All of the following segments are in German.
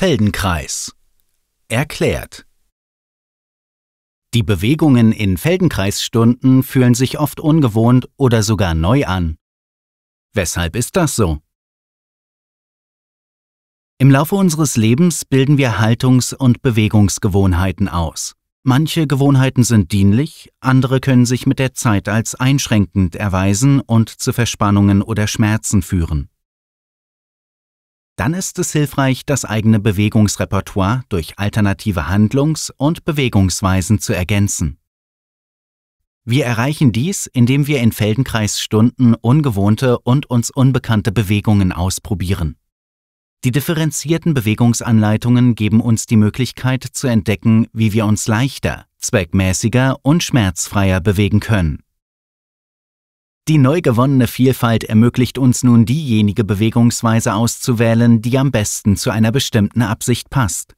Feldenkreis. Erklärt. Die Bewegungen in Feldenkreisstunden fühlen sich oft ungewohnt oder sogar neu an. Weshalb ist das so? Im Laufe unseres Lebens bilden wir Haltungs- und Bewegungsgewohnheiten aus. Manche Gewohnheiten sind dienlich, andere können sich mit der Zeit als einschränkend erweisen und zu Verspannungen oder Schmerzen führen dann ist es hilfreich, das eigene Bewegungsrepertoire durch alternative Handlungs- und Bewegungsweisen zu ergänzen. Wir erreichen dies, indem wir in Feldenkreisstunden ungewohnte und uns unbekannte Bewegungen ausprobieren. Die differenzierten Bewegungsanleitungen geben uns die Möglichkeit zu entdecken, wie wir uns leichter, zweckmäßiger und schmerzfreier bewegen können. Die neu gewonnene Vielfalt ermöglicht uns nun diejenige Bewegungsweise auszuwählen, die am besten zu einer bestimmten Absicht passt.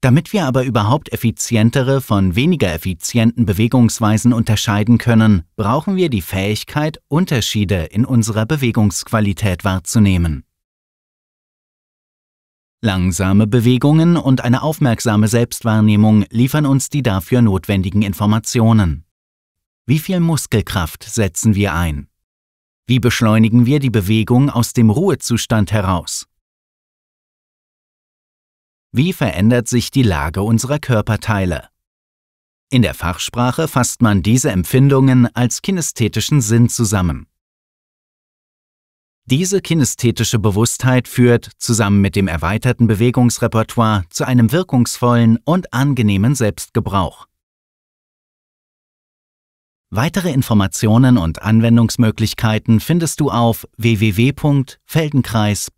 Damit wir aber überhaupt effizientere von weniger effizienten Bewegungsweisen unterscheiden können, brauchen wir die Fähigkeit, Unterschiede in unserer Bewegungsqualität wahrzunehmen. Langsame Bewegungen und eine aufmerksame Selbstwahrnehmung liefern uns die dafür notwendigen Informationen. Wie viel Muskelkraft setzen wir ein? Wie beschleunigen wir die Bewegung aus dem Ruhezustand heraus? Wie verändert sich die Lage unserer Körperteile? In der Fachsprache fasst man diese Empfindungen als kinästhetischen Sinn zusammen. Diese kinästhetische Bewusstheit führt, zusammen mit dem erweiterten Bewegungsrepertoire, zu einem wirkungsvollen und angenehmen Selbstgebrauch. Weitere Informationen und Anwendungsmöglichkeiten findest du auf www.feldenkreis.ch.